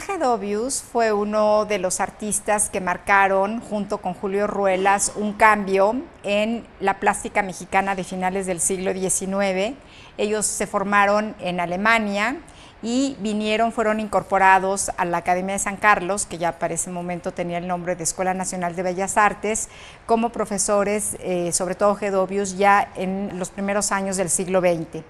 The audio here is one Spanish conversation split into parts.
Gedovius fue uno de los artistas que marcaron, junto con Julio Ruelas, un cambio en la plástica mexicana de finales del siglo XIX. Ellos se formaron en Alemania y vinieron, fueron incorporados a la Academia de San Carlos, que ya para ese momento tenía el nombre de Escuela Nacional de Bellas Artes, como profesores, eh, sobre todo Gedovius, ya en los primeros años del siglo XX.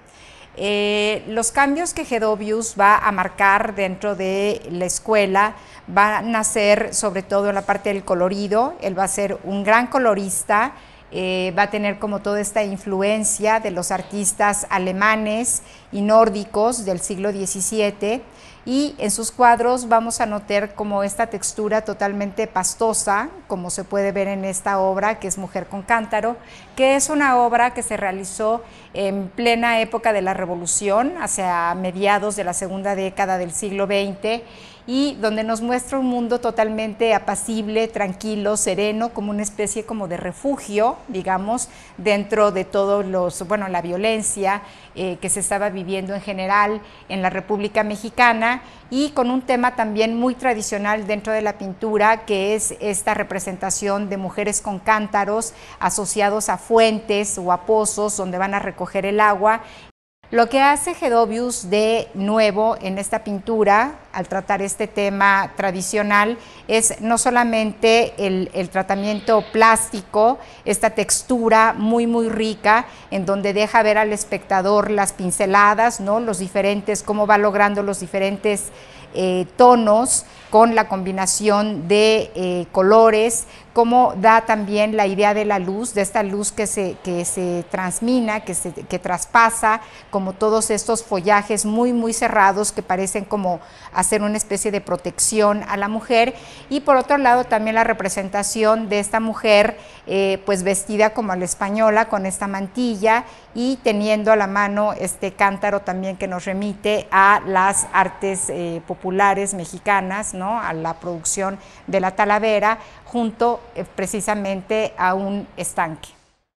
Eh, los cambios que Gedovius va a marcar dentro de la escuela van a ser sobre todo en la parte del colorido, él va a ser un gran colorista, eh, va a tener como toda esta influencia de los artistas alemanes y nórdicos del siglo XVII y en sus cuadros vamos a notar como esta textura totalmente pastosa, como se puede ver en esta obra que es Mujer con Cántaro, que es una obra que se realizó en plena época de la Revolución, hacia mediados de la segunda década del siglo XX, y donde nos muestra un mundo totalmente apacible, tranquilo, sereno, como una especie como de refugio, digamos, dentro de todos los, bueno, la violencia eh, que se estaba viviendo en general en la República Mexicana y con un tema también muy tradicional dentro de la pintura, que es esta representación de mujeres con cántaros asociados a fuentes o a pozos donde van a recoger el agua lo que hace Gedovius de nuevo en esta pintura, al tratar este tema tradicional, es no solamente el, el, tratamiento plástico, esta textura muy, muy rica, en donde deja ver al espectador las pinceladas, ¿no? los diferentes, cómo va logrando los diferentes eh, tonos, con la combinación de eh, colores, como da también la idea de la luz, de esta luz que se, que se transmina, que, se, traspasa, como todos estos follajes muy, muy cerrados que parecen como hacer una especie de protección a la mujer. Y por otro lado también la representación de esta mujer eh, pues vestida como la española, con esta mantilla y teniendo a la mano este cántaro también que nos remite a las artes populares populares mexicanas, ¿no? a la producción de la talavera, junto eh, precisamente a un estanque.